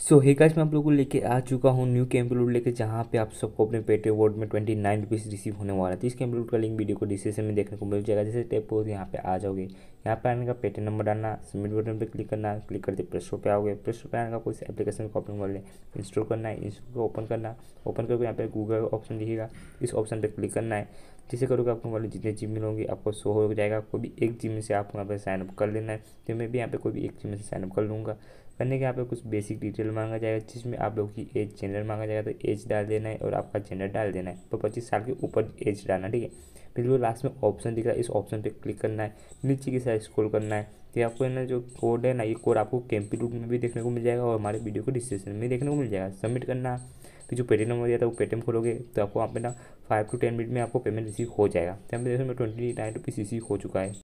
सो so, हेकाज मैं आप लोगों को लेके आ चुका हूँ न्यू कैंप लूट लेके जहाँ पे आप सबको अपने पेटे वोट में ट्वेंटी नाइन रुपीज़ रिसीव होने वाला था तो इस कैंप लूट का लिंक वीडियो को डिस्क्रिप्शन में देखने को मिल जाएगा जैसे टेप हो यहाँ पे आ जाओगे यहाँ पर आने का पेटीएम नंबर डालना सबमिट बटन पर क्लिक करना क्लिक करते प्रेस स्टोर पर आओगे प्रेस स्टोर पर आने का कोई एप्लीकेशन को ओपन कर इंस्टॉल करना है इंस्टॉल को ओपन करना ओपन करके यहाँ पर गूगल ऑप्शन दिखेगा इस ऑप्शन पर क्लिक करना है जिसे करोगे आपको वाले जितने जिम में होंगे आपको शो हो जाएगा कोई भी एक जिम में से आपको यहाँ पर साइनअप कर लेना है तो मैं भी यहाँ पर कोई भी एक जिम में से साइनअप कर लूँगा करने के यहाँ पे कुछ बेसिक डिटेल मांगा जाएगा जिसमें आप लोग की एज जेंडर मांगा जाएगा तो एज डाल देना है और आपका जेंडर डाल देना है तो पच्चीस साल के ऊपर एज डालना ठीक है बिल्कुल लास्ट में ऑप्शन दिख रहा है इस ऑप्शन पे क्लिक करना है नीचे की साइड स्क्रॉल करना है तो आपको ना जो कोड है ना ये कोड आपको कैंपी रूप में भी देखने को मिल जाएगा और हमारे वीडियो को डिस्क्रिप्शन में देखने को मिल जाएगा सबमिट करना फिर जो पेटीएम नंबर दिया था वो पेटीएम खोलोगे तो आपको वहाँ पे ना फाइव टू टेन मिनट में आपको पेमेंट रिसीव हो जाएगा तो हमें देखो ट्वेंटी नाइन रुपीज़ रिसीव हो चुका है